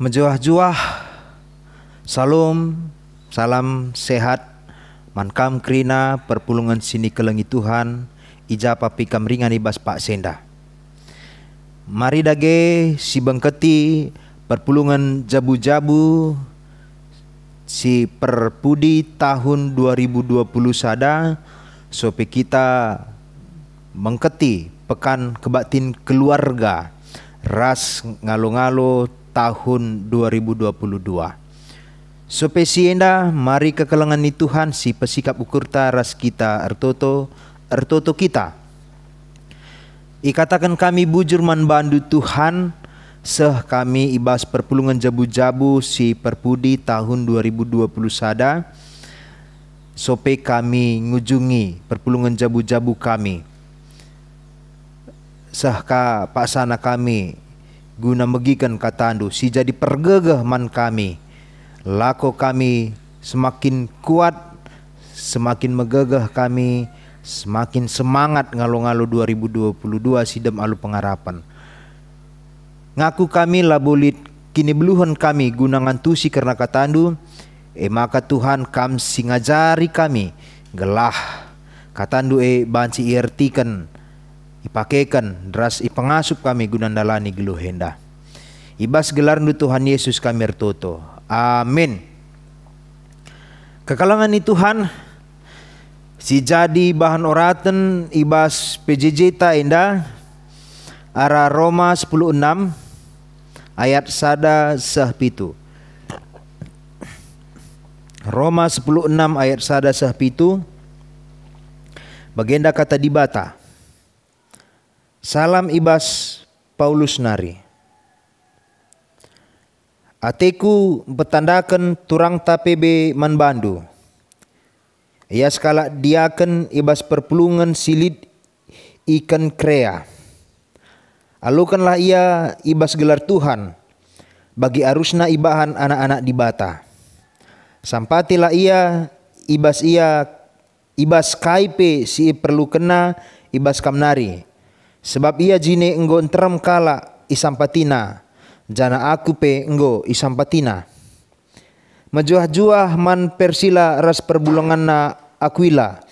mejuah juah Salam, salam sehat. Mankam krina perpulungan sini kelengi Tuhan. Ija papikam ringan ibas Pak Senda. Mari dage si bengketi perpulungan jabu-jabu si perpudi tahun 2020 sada sopi kita mengketi pekan kebatin keluarga ras ngalo-ngalo tahun 2022. Sopesienda, mari kekelangan ni Tuhan si pesikap ukurta ras kita ertoto, ertoto kita. Ikatakan kami bujur man bandu Tuhan, seh kami ibas perpulungan jabu-jabu si perpudi tahun 2020 sada, sope kami ngujungi perpulungan jabu-jabu kami. Sehka paksana kami guna megikan andu si jadi pergegah man kami lako kami semakin kuat semakin megegah kami semakin semangat ngalo-ngalo 2022 sidem alu pengharapan ngaku kami labulit kini beluhan kami gunangan si karena katandu e eh, maka Tuhan kam singajari kami gelah katandu e eh, banci irtikan ipakaikan deras ipangasup kami gunandalani geluhenda. Ibas gelar nu Tuhan Yesus kami ertoto. Amin. Kekalangan ni Tuhan si jadi bahan oraten ibas PJJ ta enda ara Roma 16 ayat sada pitu Roma 16 ayat sada pitu Bagenda kata dibata. Salam Ibas Paulus Nari Ateku betandakan turang TPB man bandu Ia skala diaken ibas perpulungan silid ikan krea Alukanlah ia ibas gelar Tuhan Bagi arusna ibahan anak-anak di bata Sampatilah ia ibas ia ibas kaipe si perlu kena ibas kamnari Sebab ia jine enggo enterem kala isampatina. Jana aku pe enggo isampatina. Majuah-juah man persila ras perbulangan na akuila.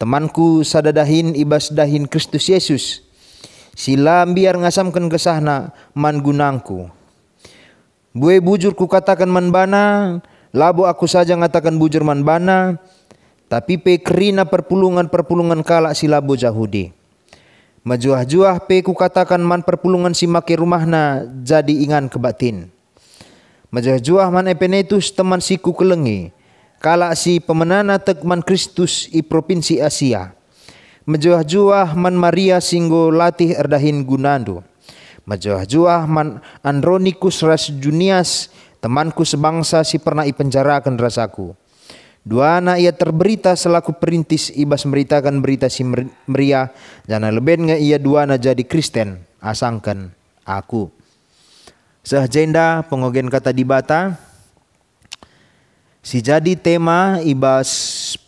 Temanku sadadahin ibas dahin Kristus Yesus. Sila biar ngasamkan kesahna man gunangku. Bue bujur ku katakan man bana, labu aku saja ngatakan bujur man bana, tapi pe kerina perpulungan-perpulungan kalak silabo Yahudi. Majuah-juah pe ku katakan man perpulungan si maki rumahna jadi ingan kebatin. Majuah-juah man epenetus teman siku kelengi. Kala si pemenana tekman Kristus i provinsi Asia. Majuah-juah man Maria singgo latih erdahin gunandu. Majuah-juah man Andronikus Rasjunias temanku sebangsa si pernah i penjara rasaku. Dua anak ia terberita selaku perintis ibas meritakan berita si Maria dan nggak ia dua anak jadi Kristen asangkan aku. Sehajenda pengogen kata dibata si jadi tema ibas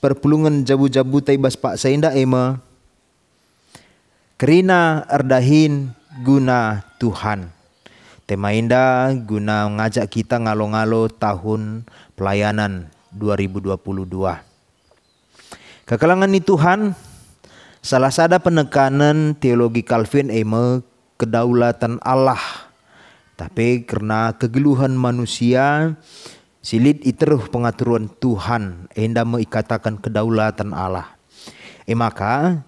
perpulungan jabu-jabu ibas pak seinda ema kerina erdahin guna Tuhan. Tema indah guna ngajak kita ngalo-ngalo tahun pelayanan 2022. Kekelangan Tuhan salah satu penekanan teologi Calvin eme kedaulatan Allah. Tapi karena kegeluhan manusia silit iteruh pengaturan Tuhan enda mengikatakan kedaulatan Allah. E maka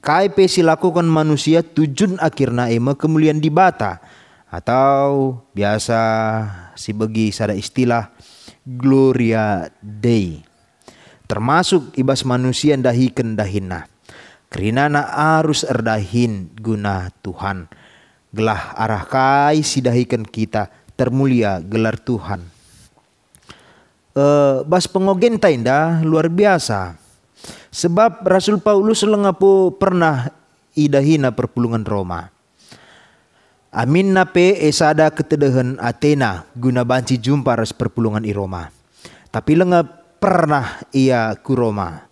KIP silakukan manusia tujuan akhirna ema kemuliaan dibata atau biasa si bagi sada istilah Gloria Dei. Termasuk ibas manusia dahi kendahina. Kerinana arus erdahin guna Tuhan. Gelah arah kai sidahikan kita termulia gelar Tuhan. Uh, bas pengogen tainda luar biasa. Sebab Rasul Paulus lengapu pernah idahina perpulungan Roma. Amin nape esada ketedehen Athena guna banci jumpa res perpulungan Iroma. Tapi lenga pernah ia ku Roma.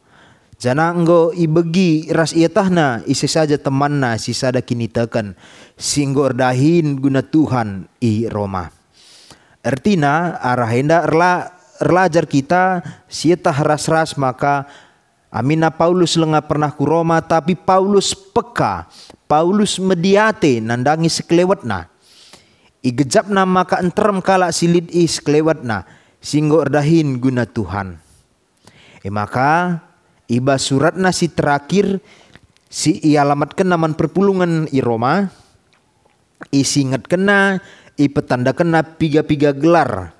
Jana enggo ibegi ras ia tahna isi saja temanna sisada kini tekan singgo erdahin guna Tuhan i Roma. Ertina arahenda erla erlajar kita sietah ras-ras maka Amina Paulus lengah pernah ku Roma tapi Paulus peka. Paulus mediate nandangi sekelewatna. nama maka enterem kala silid is kelewatna Singgo erdahin guna Tuhan. E maka iba suratna si terakhir si i alamat kenaman perpulungan i Roma. I singet kena i petanda kena piga-piga gelar.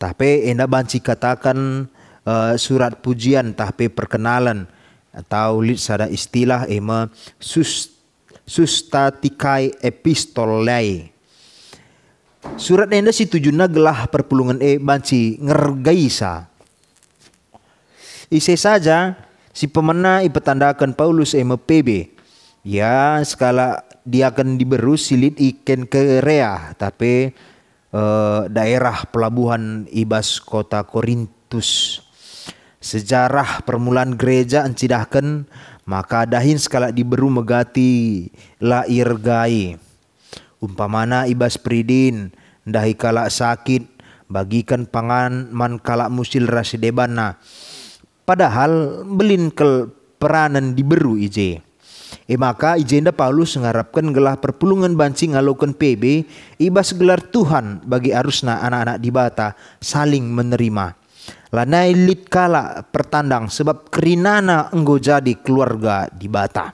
Tapi enda banci katakan uh, surat pujian tahpe perkenalan atau lid sada istilah ema eh, sus, sustatikai epistolai. Surat enda si tujuna gelah perpulungan e banci ngergaisa. Ise saja si pemena ipetandakan Paulus ema PB. Ya skala dia akan diberus silit iken ke rea tapi eh, daerah pelabuhan Ibas kota Korintus sejarah permulaan gereja encidahkan maka dahin skala diberu megati la gai umpamana ibas pridin dahi kala sakit bagikan pangan man kala musil rasidebana padahal belin kel peranan diberu ije E maka ijenda Paulus mengharapkan gelah perpulungan banci ngalokan PB ibas gelar Tuhan bagi arusna anak-anak dibata saling menerima lanai lit kala pertandang sebab kerinana enggo jadi keluarga di bata.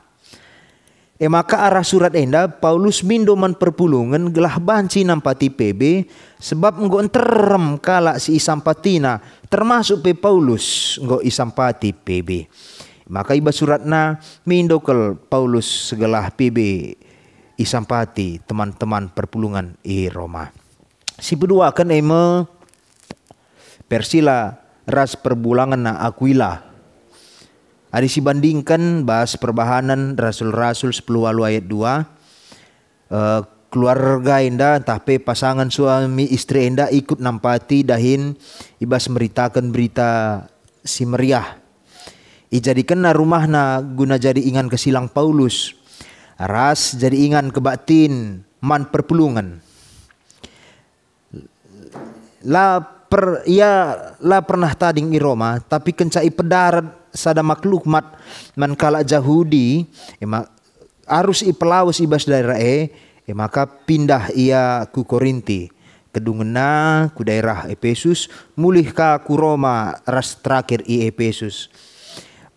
E maka arah surat enda Paulus mindoman perpulungan gelah banci nampati PB sebab enggo enterem kala si isampatina termasuk pe Paulus enggo isampati PB. Maka iba suratna mindokel Paulus segelah PB isampati teman-teman perpulungan i Roma. Si kedua kan eme Persila ras perbulangan na Aquila. ada si bandingkan bahas perbahanan rasul-rasul 10 walu ayat 2. Uh, eh, keluarga enda tapi pasangan suami istri enda ikut nampati dahin ibas meritakan berita si meriah. Ijadikan na rumah na guna jadi ingan ke silang Paulus. Ras jadi ingan kebatin man perpulungan. La per ia la pernah tading Roma, tapi kencai pedar sada maklumat man kala jahudi ema arus pelawas ibas daerah e e maka pindah ia ku Korinti kedungena ku daerah Efesus mulih ka ku Roma ras terakhir i Efesus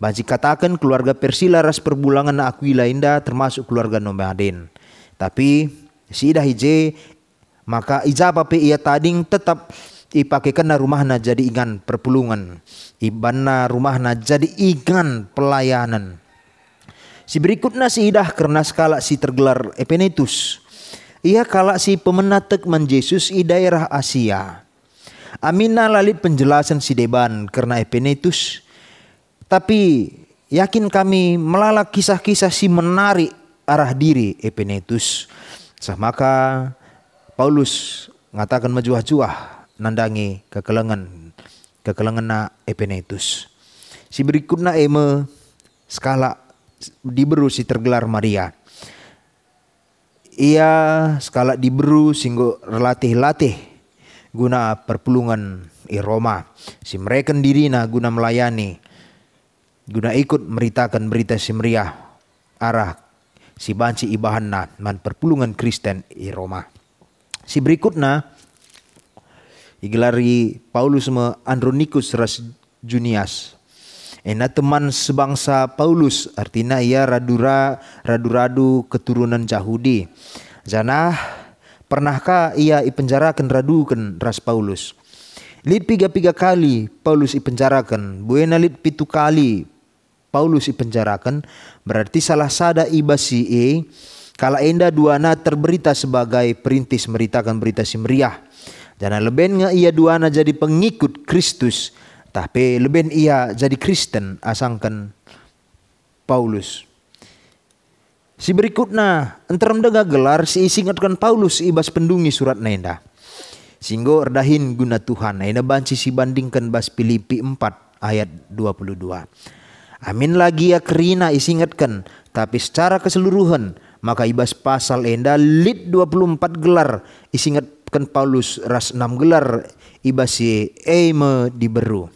Baji katakan keluarga Persila ras perbulangan Aquila Indah termasuk keluarga nomaden. Tapi si Ida Hije maka ijabah pe ia tading tetap dipakai karena rumahna jadi ingan perpulungan. ibana rumahna jadi ingan pelayanan. Si berikutnya si idah karena skala si tergelar Epenetus. Ia kalak si pemenatek man Yesus i daerah Asia. Amina lalit penjelasan si Deban karena Epenetus. Tapi yakin kami melalak kisah-kisah si menarik arah diri Epenetus. Sah maka Paulus mengatakan majuah juah nandangi kekelengan kekelengan na epenetus. Si berikut na eme skala diberu si tergelar Maria. Ia skala diberu singgo relatih-latih guna perpulungan i Roma. Si mereka na guna melayani guna ikut meritakan berita si meriah arah si banci ibahan na man perpulungan Kristen i Roma. Si berikut na Igelari Paulus me Andronikus Ras Junias. Ena teman sebangsa Paulus, artinya ia radura raduradu keturunan Yahudi. Zana pernahkah ia ipenjarakan radu ken ras Paulus? Lid piga-piga kali Paulus ipenjarakan, buena lid pitu kali Paulus ipenjarakan, berarti salah sada ibasi e, kala enda na terberita sebagai perintis meritakan berita si meriah. Jangan leben nga ia duana jadi pengikut Kristus. Tapi leben ia jadi Kristen asangkan Paulus. Si berikutnya, entar mendega gelar si isingatkan Paulus ibas pendungi surat nenda. Singgo erdahin guna Tuhan. Nenda banci si bandingkan bas Filipi 4 ayat 22. Amin lagi ya kerina isingatkan. Tapi secara keseluruhan maka ibas pasal enda lit 24 gelar isingat kan Paulus ras enam gelar ibasi eime diberu.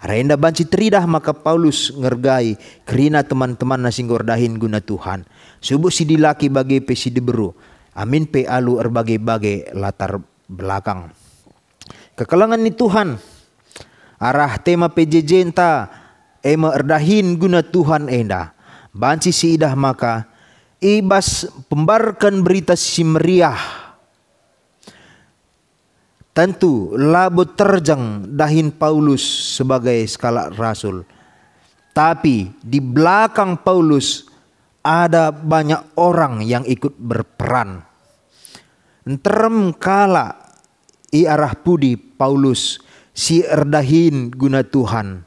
Arenda banci teridah maka Paulus ngergai kerina teman-teman nasing gordahin guna Tuhan. Subuh si dilaki bagi pesi beru Amin pe alu erbagai-bagai latar belakang. Kekelangan ni Tuhan. Arah tema PJJ enta ema erdahin guna Tuhan enda. Banci si idah maka ibas pembarkan berita si meriah Tentu labut terjang dahin Paulus sebagai skala rasul. Tapi di belakang Paulus ada banyak orang yang ikut berperan. Terem kala arah pudi Paulus si erdahin guna Tuhan.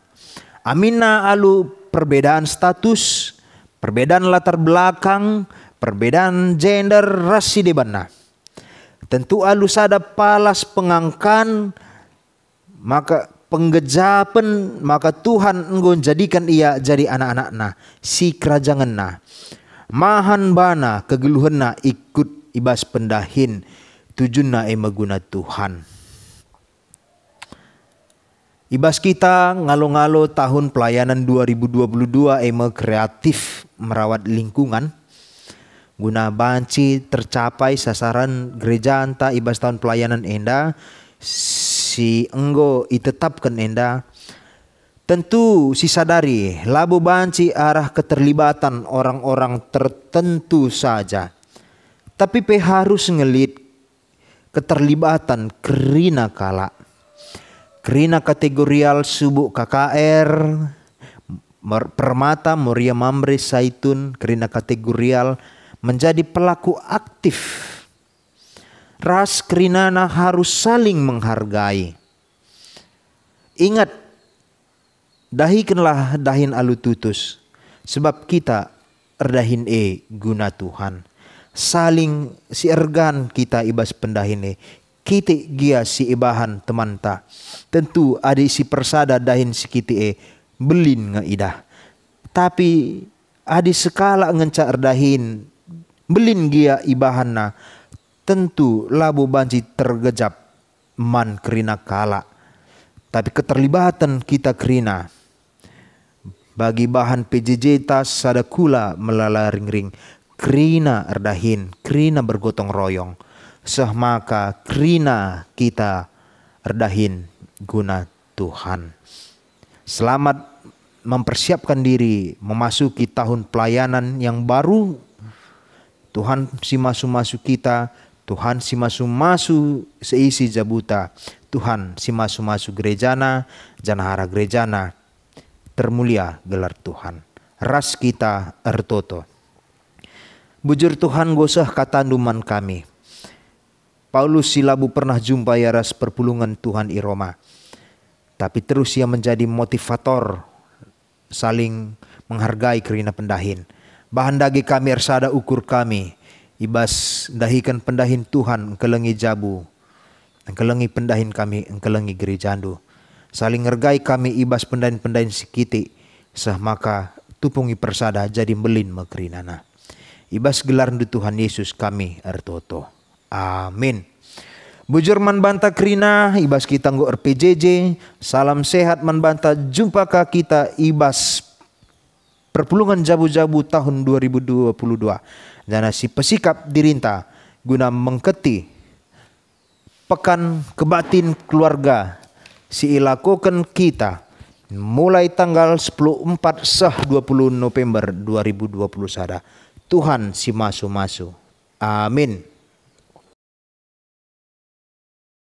Amina alu perbedaan status, perbedaan latar belakang, perbedaan gender, ras di debana. Tentu sadap palas pengangkan maka penggejapen maka Tuhan engkau jadikan ia jadi anak anak nah si nah mahan bana nah ikut ibas pendahin tujuh nah emaguna Tuhan Ibas kita ngalo-ngalo tahun pelayanan 2022 emak kreatif merawat lingkungan Guna banci tercapai sasaran gereja anta ibas tahun pelayanan enda si enggo itetapkan enda Tentu si sadari labu banci arah keterlibatan orang-orang tertentu saja. Tapi pe harus ngelit keterlibatan kerina kala. Kerina kategorial subuk KKR, Permata, Moria Mamre, Saitun, kerina kategorial menjadi pelaku aktif. Ras Krinana harus saling menghargai. Ingat, dahikanlah dahin alututus. Sebab kita erdahin e guna Tuhan. Saling si ergan kita ibas pendahin e. Kiti gia si ibahan temanta. Tentu ada si persada dahin si kiti e. Belin ngaidah. Tapi ada sekala ngencak erdahin belin gia ibahanna tentu labu banci tergejap man kerina kala tapi keterlibatan kita kerina bagi bahan PJJ tas sadakula melala ring-ring kerina erdahin kerina bergotong royong seh maka kerina kita erdahin guna Tuhan selamat mempersiapkan diri memasuki tahun pelayanan yang baru Tuhan si masu-masu kita, Tuhan si masu-masu seisi jabuta, Tuhan si masu-masu gerejana, janahara gerejana, termulia gelar Tuhan. Ras kita ertoto. Bujur Tuhan gosah kata numan kami. Paulus Silabu pernah jumpa ya ras perpulungan Tuhan di Roma. Tapi terus ia menjadi motivator saling menghargai kerina pendahin bahan dagi kami ersada ukur kami ibas dahikan pendahin Tuhan engkelengi jabu engkelengi pendahin kami engkelengi gerejandu saling ngergai kami ibas pendahin-pendahin sikiti sah maka tupungi persada jadi melin mekerinana ibas gelar di Tuhan Yesus kami ertoto amin Bujur man banta krina, ibas kita nggo PJJ Salam sehat man banta, jumpa kita ibas Perpulungan Jabu-Jabu tahun 2022 dan si pesikap dirinta guna mengketi pekan kebatin keluarga si ilakukan kita mulai tanggal 4 sah 20 November 2020 Tuhan si masu-masu. Amin.